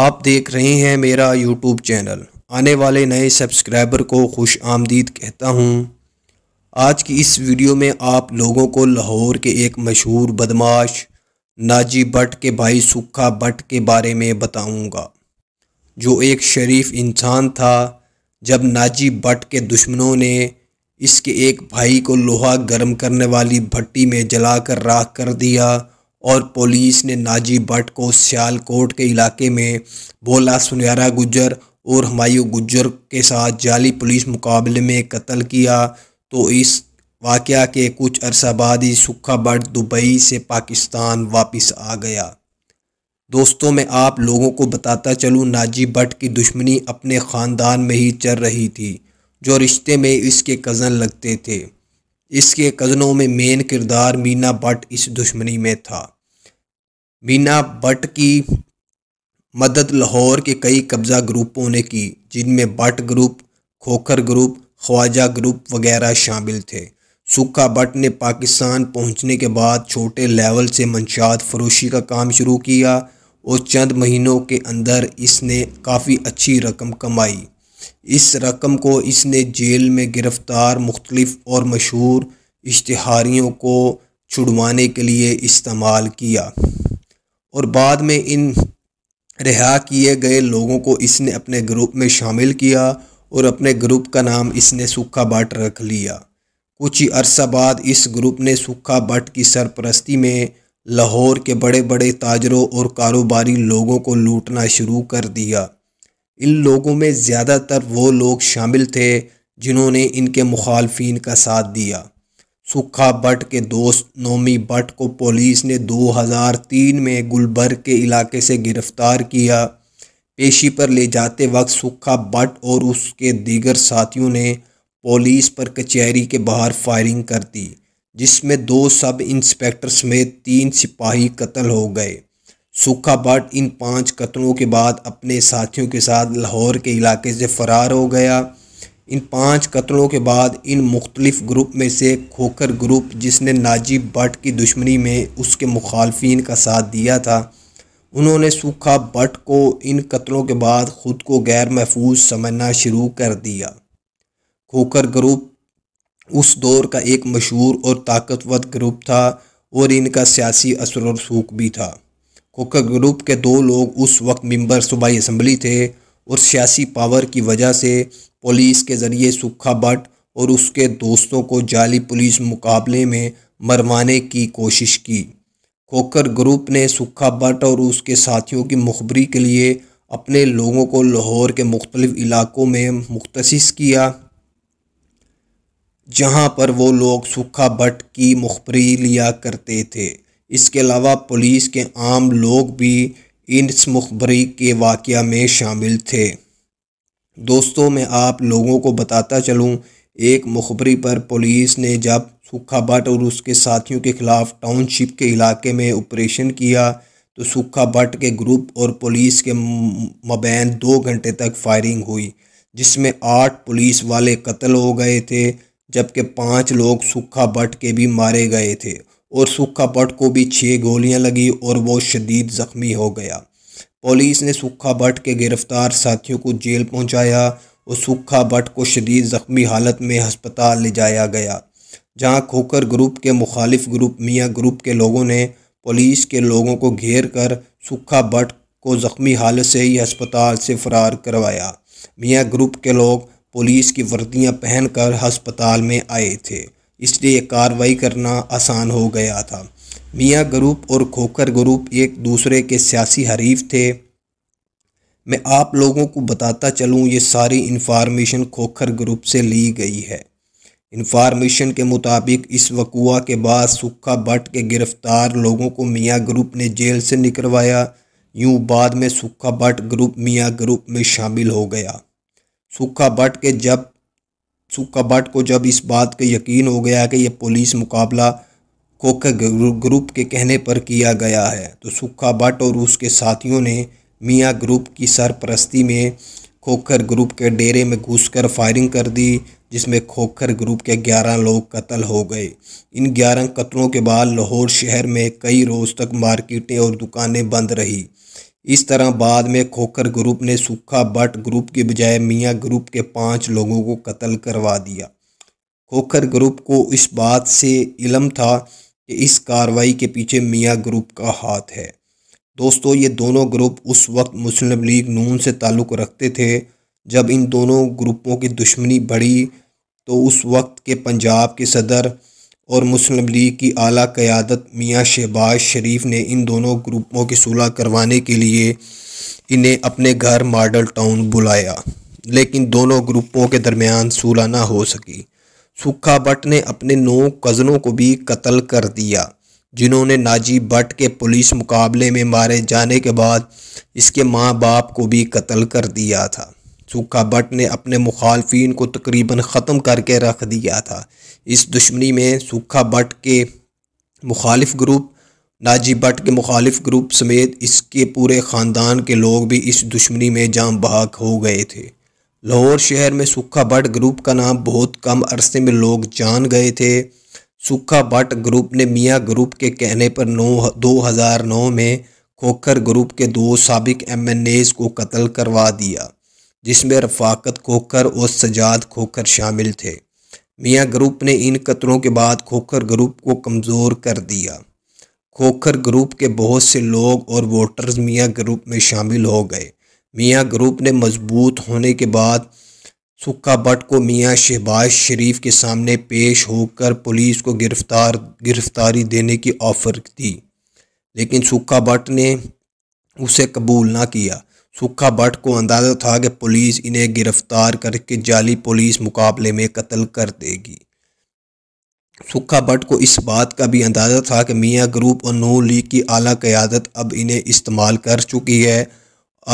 आप देख रहे हैं मेरा यूट्यूब चैनल आने वाले नए सब्सक्राइबर को खुश आमदीद कहता हूँ आज की इस वीडियो में आप लोगों को लाहौर के एक मशहूर बदमाश नाजी भट्ट के भाई सुखा भट्ट के बारे में बताऊंगा जो एक शरीफ इंसान था जब नाजी भट्ट के दुश्मनों ने इसके एक भाई को लोहा गर्म करने वाली भट्टी में जलाकर राख कर दिया और पुलिस ने नाजी भट्ट को सियालकोट के इलाके में भोला सुनहरा गुजर और हमायूं गुजर के साथ जाली पुलिस मुकाबले में कत्ल किया तो इस वाक़ के कुछ अरसा बाद ही सूखा भट्ट दुबई से पाकिस्तान वापस आ गया दोस्तों मैं आप लोगों को बताता चलूँ नाजी भट्ट की दुश्मनी अपने ख़ानदान में ही चल रही थी जो रिश्ते में इसके कज़न लगते थे इसके कज़नों में मेन किरदार मीना भट्ट इस दुश्मनी में था मीना भट्ट की मदद लाहौर के कई कब्ज़ा ग्रुपों ने की जिनमें Bhatt group Khokhar group Khwaja group वगैरह शामिल थे सुखा भट्ट ने पाकिस्तान पहुंचने के बाद छोटे लेवल से मंशात फरोशी का काम शुरू किया और चंद महीनों के अंदर इसने काफ़ी अच्छी रकम कमाई इस रकम को इसने जेल में गिरफ़्तार मुख्तलफ़ और मशहूर इश्तहारियों को छुड़वाने के लिए इस्तेमाल किया और बाद में इन रिहा किए गए लोगों को इसने अपने ग्रुप में शामिल किया और अपने ग्रुप का नाम इसने सूखा बट रख लिया कुछ ही अरसा बाद इस ग्रुप ने सूखा भट्ट की सरपरस्ती में लाहौर के बड़े बड़े ताजरों और कारोबारी लोगों को लूटना शुरू कर दिया इन लोगों में ज़्यादातर वो लोग शामिल थे जिन्होंने इनके मुखालफन का साथ दिया सुखा भट्ट के दोस्त नोमी भट्ट को पुलिस ने 2003 में गुलबर्ग के इलाके से गिरफ़्तार किया पेशी पर ले जाते वक्त सुखा भट्ट और उसके दीगर साथियों ने पुलिस पर कचहरी के बाहर फायरिंग कर दी जिसमें दो सब इंस्पेक्टर समेत तीन सिपाही कत्ल हो गए सूखा भट्ट इन पांच कत्लों के बाद अपने साथियों के साथ लाहौर के इलाके से फरार हो गया इन पांच कत्लों के बाद इन मुख्तलिफ ग्रुप में से खोकर ग्रुप जिसने नाजीब भट्ट की दुश्मनी में उसके मुखालफन का साथ दिया था उन्होंने सूखा भट्ट को इन कत्लों के बाद ख़ुद को गैर महफूज समझना शुरू कर दिया खोकर ग्रुप उस दौर का एक मशहूर और ताकतवर ग्रुप था और इनका सियासी असर और सूख भी था कोका ग्रुप के दो लोग उस वक्त मेंबर सूबाई असम्बली थे और सियासी पावर की वजह से पुलिस के ज़रिए सूखा भट और उसके दोस्तों को जाली पुलिस मुकाबले में मरवाने की कोशिश की खोकर ग्रुप ने सूखा भट और उसके साथियों की मुखबरी के लिए अपने लोगों को लाहौर के मुख्तलिफ़ इलाक़ों में मुख्तस किया जहाँ पर वो लोग सूखा भट्ट की मुखबरी लिया करते थे इसके अलावा पुलिस के आम लोग भी इन मुखबरी के वाक़ में शामिल थे दोस्तों मैं आप लोगों को बताता चलूँ एक मुखबरी पर पुलिस ने जब सूखा भट्ट और उसके साथियों के खिलाफ टाउनशिप के इलाके में ऑपरेशन किया तो सूखा भट्ट के ग्रुप और पुलिस के मबैन दो घंटे तक फायरिंग हुई जिसमें आठ पुलिस वाले कत्ल हो गए थे जबकि पाँच लोग सूखा भट्ट के भी मारे गए थे और सूखा भट्ट को भी छः गोलियां लगी और वो शदीद ज़ख्मी हो गया पुलिस ने सूखा भट्ट के गिरफ्तार साथियों को जेल पहुंचाया और सूखा भट्ट को शदीद ज़ख्मी हालत में हस्पताल ले जाया गया जहां खोकर ग्रुप के मुखालिफ ग्रुप मियाँ ग्रुप के लोगों ने पुलिस के लोगों को घेर कर सूखा भट्ट को ज़ख्मी हालत से ही हस्पताल से फरार करवाया मियाँ ग्रुप के लोग पुलिस की पहन पहनकर हस्पताल में आए थे इसलिए कार्रवाई करना आसान हो गया था मियाँ ग्रुप और खोकर ग्रुप एक दूसरे के सियासी हरीफ थे मैं आप लोगों को बताता चलूँ ये सारी इन्फॉर्मेशन खोखर ग्रुप से ली गई है इन्फॉर्मेशन के मुताबिक इस वकुआ के बाद सुखा भट्ट के गिरफ्तार लोगों को मियाँ ग्रुप ने जेल से निकलवाया यूं बाद में सुखा भट्ट ग्रुप मियाँ ग्रुप में शामिल हो गया सुखा भट्ट के जब सुक्का भट्ट को जब इस बात का यकीन हो गया कि यह पुलिस मुकाबला कोक ग्रुप के कहने पर किया गया है तो सुक्का भट्ट और उसके साथियों ने मियाँ ग्रुप की सरपरस्ती में खोखर ग्रुप के डेरे में घुसकर फायरिंग कर दी जिसमें खोखर ग्रुप के 11 लोग कत्ल हो गए इन 11 कत्लों के बाद लाहौर शहर में कई रोज़ तक मार्केटें और दुकानें बंद रही इस तरह बाद में खोखर ग्रुप ने सूखा भट्ट ग्रुप के बजाय मियाँ ग्रुप के पाँच लोगों को कत्ल करवा दिया खोखर ग्रुप को इस बात से इलम था कि इस कार्रवाई के पीछे मियाँ ग्रुप का हाथ है दोस्तों ये दोनों ग्रुप उस वक्त मुस्लिम लीग नून से ताल्लुक़ रखते थे जब इन दोनों ग्रुपों की दुश्मनी बढ़ी तो उस वक्त के पंजाब के सदर और मुस्लिम लीग की आला क़्यादत मियाँ शहबाज शरीफ ने इन दोनों ग्रुपों की सुलह करवाने के लिए इन्हें अपने घर मॉडल टाउन बुलाया लेकिन दोनों ग्रुपों के दरमियान सुलह ना हो सकी सुखा भट्ट ने अपने नौ कज़नों को भी कत्ल कर दिया जिन्होंने नाजी भट्ट के पुलिस मुकाबले में मारे जाने के बाद इसके माँ बाप को भी कत्ल कर दिया था सूखा भट्ट ने अपने मुखालफन को तकरीबन ख़त्म करके रख दिया था इस दुश्मनी में सूखा भट्ट के मुखालिफ ग्रुप नाजी भट्ट के मुखालिफ ग्रुप समेत इसके पूरे ख़ानदान के लोग भी इस दुश्मनी में जाम बहाक हो गए थे लाहौर शहर में सूखा भट्ट ग्रुप का नाम बहुत कम अरसे में लोग जान गए थे सूखा भट्ट ग्रुप ने मियाँ ग्रुप के कहने पर नौ दो हज़ार नौ में खोखर ग्रुप के दो सबक एम एन एज़ को कत्ल करवा दिया जिसमें रफाकत खोखर और सजाद खोखर शामिल थे मियाँ ग्रुप ने इन कतरों के बाद खोखर ग्रुप को कमज़ोर कर दिया खोखर ग्रुप के बहुत से लोग और वोटर्स मियाँ ग्रुप में शामिल हो गए मियाँ ग्रुप ने मजबूत होने के बाद सुक्का भट्ट को मियाँ शहबाज शरीफ के सामने पेश होकर पुलिस को गिरफ्तार गिरफ्तारी देने की ऑफ़र दी लेकिन सुक्का भट्ट ने उसे कबूल ना किया सुखा भट्ट को अंदाज़ा था कि पुलिस इन्हें गिरफ्तार करके जाली पुलिस मुकाबले में कत्ल कर देगी सुखा भट्ट को इस बात का भी अंदाज़ा था कि मियाँ ग्रुप और नू लीग की आला क़्यादत अब इन्हें इस्तेमाल कर चुकी है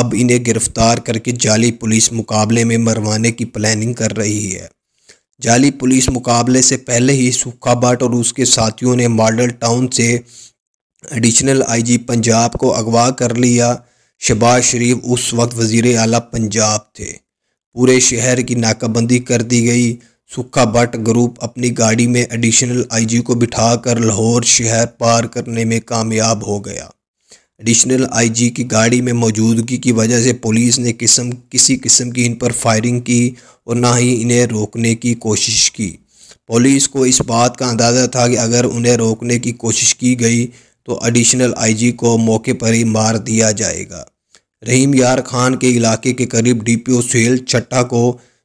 अब इन्हें गिरफ़्तार करके जाली पुलिस मुकाबले में मरवाने की प्लानिंग कर रही है जाली पुलिस मुकाबले से पहले ही सुखा भट्ट और उसके साथियों ने मॉडल टाउन से एडिशनल आईजी पंजाब को अगवा कर लिया शबाज शरीफ उस वक्त वज़ी अला पंजाब थे पूरे शहर की नाकाबंदी कर दी गई सुखा भट्ट ग्रुप अपनी गाड़ी में एडिशनल आईजी को बिठाकर लाहौर शहर पार करने में कामयाब हो गया एडिशनल आईजी की गाड़ी में मौजूदगी की वजह से पुलिस ने किस्म किसी किस्म की इन पर फायरिंग की और ना ही इन्हें रोकने की कोशिश की पुलिस को इस बात का अंदाज़ा था कि अगर उन्हें रोकने की कोशिश की गई तो एडिशनल आईजी को मौके पर ही मार दिया जाएगा रहीम यार खान के इलाके के करीब डीपीओ सुहेल चट्टा को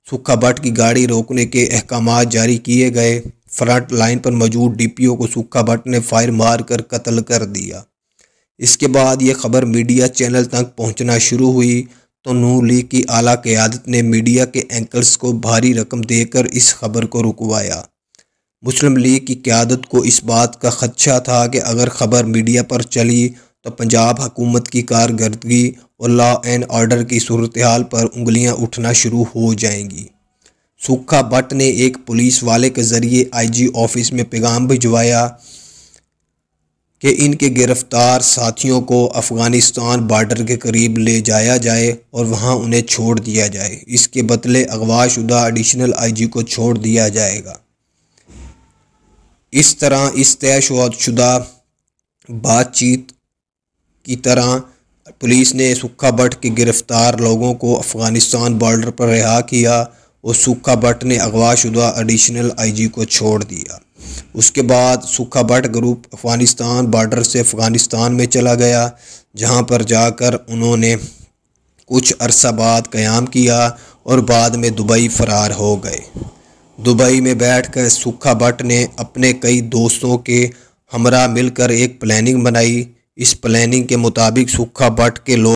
सुखा भट्ट की गाड़ी रोकने के अहकाम जारी किए गए फ्रंट लाइन पर मौजूद डीपीओ को सुखा भट्ट ने फायर मार कर कत्ल कर दिया इसके बाद ये खबर मीडिया चैनल तक पहुंचना शुरू हुई तो नू लीग की आला क्यादत ने मीडिया के एंकर्स को भारी रकम देकर इस खबर को रुकवाया मुस्लिम लीग की क्यादत को इस बात का खदशा था कि अगर खबर मीडिया पर चली तो पंजाब हुकूमत की कारकर्दगी और लॉ एंड ऑर्डर की सूरत हाल पर उंगलियां उठना शुरू हो जाएंगी सूखा भट्ट ने एक पुलिस वाले के ज़रिए आईजी ऑफिस में पैगाम भिजवाया कि इनके गिरफ्तार साथियों को अफ़गानिस्तान बार्डर के करीब ले जाया जाए और वहाँ उन्हें छोड़ दिया जाए इसके बदले अगवा शुदा एडिशनल जी को छोड़ दिया जाएगा इस तरह इस तय बातचीत की तरह पुलिस ने सुखा भट्ट के गिरफ्तार लोगों को अफगानिस्तान बॉर्डर पर रिहा किया और सूखा भट्ट ने अगवा शुदा एडिशनल आईजी को छोड़ दिया उसके बाद सूखा भट्ट ग्रुप अफगानिस्तान बॉर्डर से अफगानिस्तान में चला गया जहां पर जाकर उन्होंने कुछ अरसा बाद क़्याम किया और बाद में दुबई फ़रार हो गए दुबई में बैठकर सूखा भट्ट ने अपने कई दोस्तों के हमरा मिलकर एक प्लानिंग बनाई इस प्लानिंग के मुताबिक सूखा भट्ट के लोग